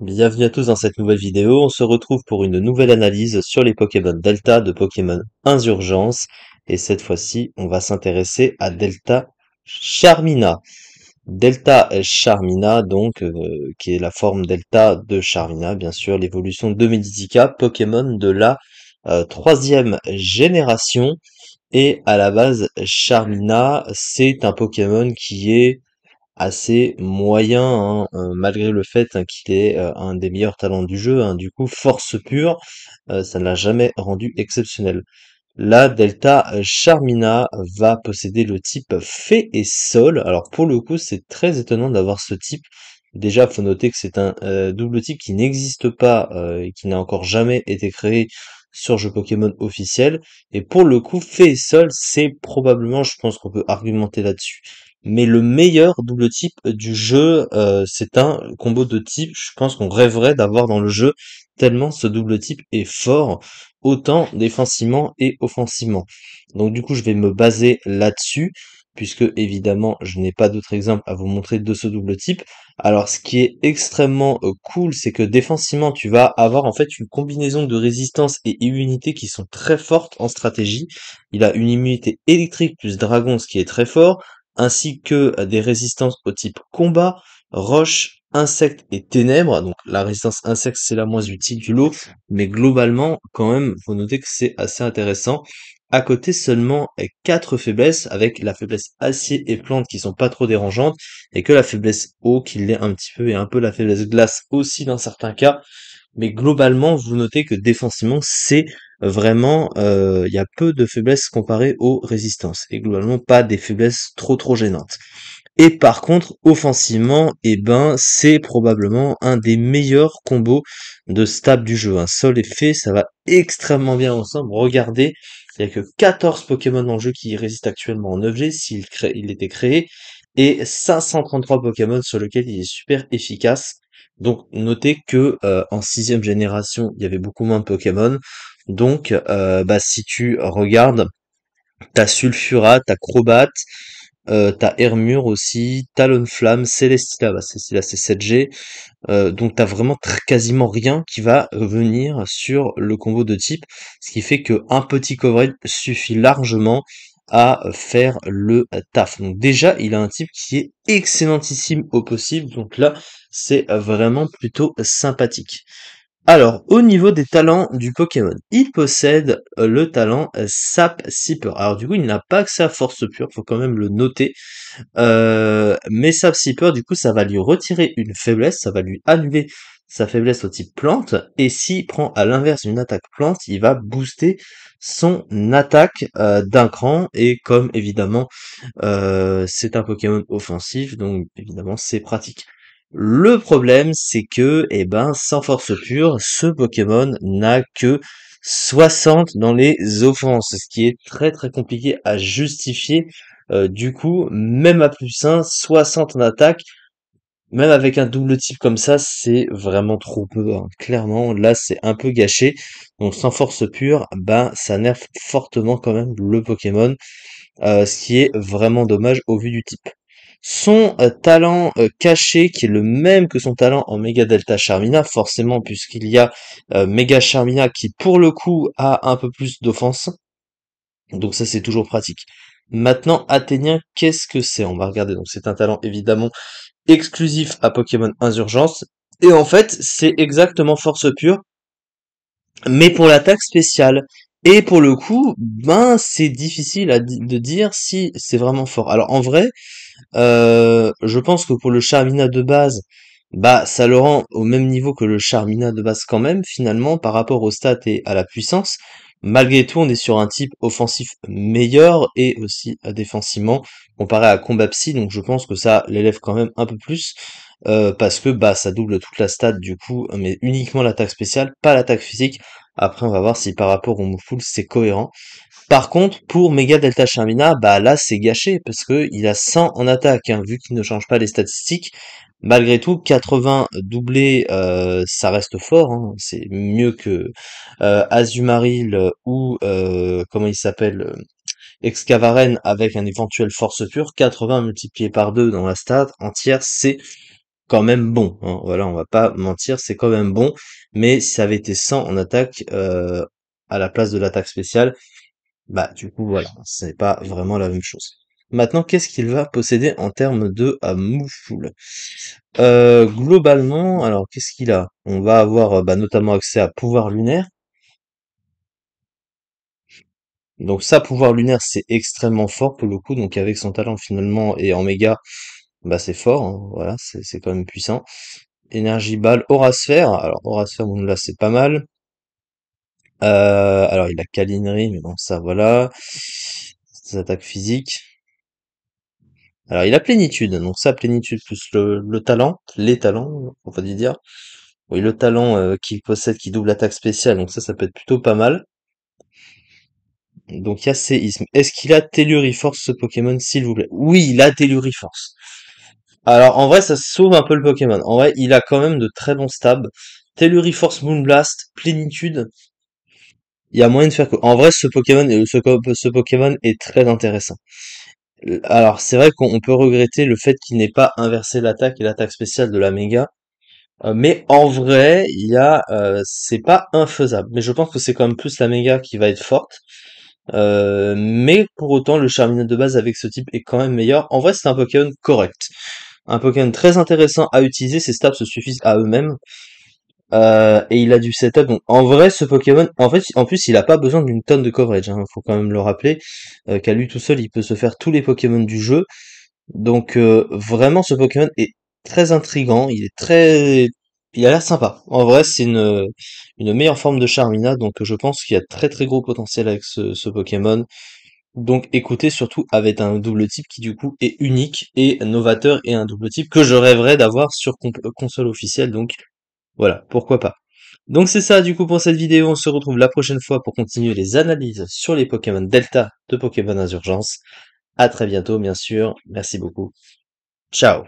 Bienvenue à tous dans cette nouvelle vidéo, on se retrouve pour une nouvelle analyse sur les Pokémon Delta de Pokémon Insurgence et cette fois-ci on va s'intéresser à Delta Charmina. Delta Charmina donc euh, qui est la forme Delta de Charmina bien sûr, l'évolution de Meditica, Pokémon de la euh, troisième génération et à la base Charmina c'est un Pokémon qui est assez moyen, hein, euh, malgré le fait, hein, qu'il est, euh, un des meilleurs talents du jeu, hein. Du coup, force pure, euh, ça ne l'a jamais rendu exceptionnel. la Delta, Charmina va posséder le type Fée et Sol. Alors pour le coup, c'est très étonnant d'avoir ce type. Déjà, faut noter que c'est un, double type qui n'existe pas, et qui n'a encore jamais été créé sur jeu Pokémon officiel et pour le coup, Fée et Sol, c'est probablement je pense qu'on peut argumenter là-dessus mais le meilleur double type du jeu, euh, c'est un combo de type, je pense qu'on rêverait d'avoir dans le jeu, tellement ce double type est fort, autant défensivement et offensivement. Donc du coup, je vais me baser là-dessus, puisque évidemment, je n'ai pas d'autres exemple à vous montrer de ce double type. Alors ce qui est extrêmement euh, cool, c'est que défensivement, tu vas avoir en fait une combinaison de résistance et immunité qui sont très fortes en stratégie. Il a une immunité électrique plus dragon, ce qui est très fort ainsi que des résistances au type combat, roche, insectes et ténèbres. Donc la résistance insecte, c'est la moins utile du lot, mais globalement quand même vous notez que c'est assez intéressant. À côté seulement quatre faiblesses avec la faiblesse acier et plante qui sont pas trop dérangeantes et que la faiblesse eau qui l'est un petit peu et un peu la faiblesse glace aussi dans certains cas. Mais globalement vous notez que défensivement c'est vraiment, euh, il y a peu de faiblesses comparées aux résistances, et globalement pas des faiblesses trop trop gênantes. Et par contre, offensivement, eh ben, c'est probablement un des meilleurs combos de stab du jeu. Un seul effet, ça va extrêmement bien ensemble. Regardez, il n'y a que 14 Pokémon dans le jeu qui résistent actuellement en 9G s'il il était créé, et 533 Pokémon sur lequel il est super efficace. Donc notez que euh, en sixième génération, il y avait beaucoup moins de Pokémon. Donc, euh, bah, si tu regardes, ta Sulfura, t'as Crobat, euh, Hermure aussi, Talonflamme, Flamme, bah, Célestia c'est 7G, euh, donc t'as vraiment quasiment rien qui va venir sur le combo de type, ce qui fait qu'un petit coverage suffit largement à faire le taf. Donc déjà, il a un type qui est excellentissime au possible, donc là, c'est vraiment plutôt sympathique. Alors, au niveau des talents du Pokémon, il possède euh, le talent euh, Sap Sipper. Alors du coup, il n'a pas que sa force pure, faut quand même le noter. Euh, mais Sap Sipper, du coup, ça va lui retirer une faiblesse, ça va lui annuler sa faiblesse au type plante, et s'il prend à l'inverse une attaque plante, il va booster son attaque d'un cran, et comme évidemment c'est un Pokémon offensif, donc évidemment c'est pratique. Le problème, c'est que, eh ben, sans force pure, ce Pokémon n'a que 60 dans les offenses, ce qui est très très compliqué à justifier. Euh, du coup, même à plus 1, 60 en attaque, même avec un double type comme ça, c'est vraiment trop peu. Hein. Clairement, là, c'est un peu gâché. Donc, sans force pure, ben, ça nerf fortement quand même le Pokémon, euh, ce qui est vraiment dommage au vu du type. Son euh, talent euh, caché, qui est le même que son talent en Mega Delta Charmina, forcément, puisqu'il y a euh, Mega Charmina qui, pour le coup, a un peu plus d'offense. Donc ça, c'est toujours pratique. Maintenant, Athénien, qu'est-ce que c'est On va regarder. Donc c'est un talent, évidemment, exclusif à Pokémon Insurgence. Et en fait, c'est exactement Force Pure, mais pour l'attaque spéciale. Et pour le coup, ben c'est difficile de dire si c'est vraiment fort. Alors en vrai, euh, je pense que pour le Charmina de base, bah ça le rend au même niveau que le Charmina de base quand même, finalement, par rapport au stats et à la puissance. Malgré tout, on est sur un type offensif meilleur et aussi euh, défensivement comparé à Combat Psy, donc je pense que ça l'élève quand même un peu plus. Euh, parce que bah ça double toute la stat du coup, mais uniquement l'attaque spéciale, pas l'attaque physique. Après, on va voir si par rapport au move c'est cohérent. Par contre, pour Mega Delta Charmina, bah là c'est gâché parce que il a 100 en attaque, hein, vu qu'il ne change pas les statistiques. Malgré tout, 80 doublé, euh, ça reste fort. Hein. c'est mieux que euh, Azumaril ou euh, comment il s'appelle Excavaren avec un éventuel force pure. 80 multiplié par 2 dans la stat entière, c'est quand même bon. Hein. Voilà, on va pas mentir, c'est quand même bon. Mais si ça avait été 100 en attaque euh, à la place de l'attaque spéciale, bah du coup voilà, c'est pas vraiment la même chose. Maintenant, qu'est-ce qu'il va posséder en termes de à euh, Globalement, alors qu'est-ce qu'il a On va avoir bah, notamment accès à pouvoir lunaire. Donc ça, pouvoir lunaire, c'est extrêmement fort pour le coup. Donc avec son talent finalement et en méga, bah, c'est fort, hein, voilà, c'est quand même puissant. balle aura sphère. alors sphère, bon là c'est pas mal. Euh, alors il a Calinerie, mais bon ça voilà. Ses attaques physiques. Alors il a Plénitude, donc ça Plénitude plus le, talent, les talents, on va dire. Oui, le talent euh, qu'il possède qui double attaque spéciale, donc ça ça peut être plutôt pas mal. Donc il y a séisme. Est-ce qu'il a Telluriforce ce Pokémon s'il vous plaît Oui, il a Telluriforce. Alors en vrai, ça sauve un peu le Pokémon. En vrai, il a quand même de très bons stabs. Force, Moonblast, Plénitude. Il y a moyen de faire. que. En vrai, ce Pokémon, ce Pokémon est très intéressant. Euh, alors c'est vrai qu'on peut regretter le fait qu'il n'ait pas inversé l'attaque et l'attaque spéciale de la méga. Euh, mais en vrai, il y a, euh, c'est pas infaisable. Mais je pense que c'est quand même plus la méga qui va être forte. mais pour autant, le Charminade de base avec ce type est quand même meilleur. En vrai, c'est un Pokémon correct. Un Pokémon très intéressant à utiliser, ses stabs se suffisent à eux-mêmes. Euh, et il a du setup. Donc en vrai, ce Pokémon, en fait, en plus, il a pas besoin d'une tonne de coverage. Hein, faut quand même le rappeler euh, qu'à lui tout seul, il peut se faire tous les Pokémon du jeu. Donc euh, vraiment, ce Pokémon est très intrigant. Il est très, il a l'air sympa. En vrai, c'est une une meilleure forme de Charmina. Donc je pense qu'il y a très très gros potentiel avec ce, ce Pokémon. Donc écoutez surtout avec un double type qui du coup est unique et novateur et un double type que je rêverais d'avoir sur euh, console officielle donc voilà, pourquoi pas. Donc c'est ça du coup pour cette vidéo, on se retrouve la prochaine fois pour continuer les analyses sur les Pokémon Delta de Pokémon Insurgence. À très bientôt bien sûr, merci beaucoup. Ciao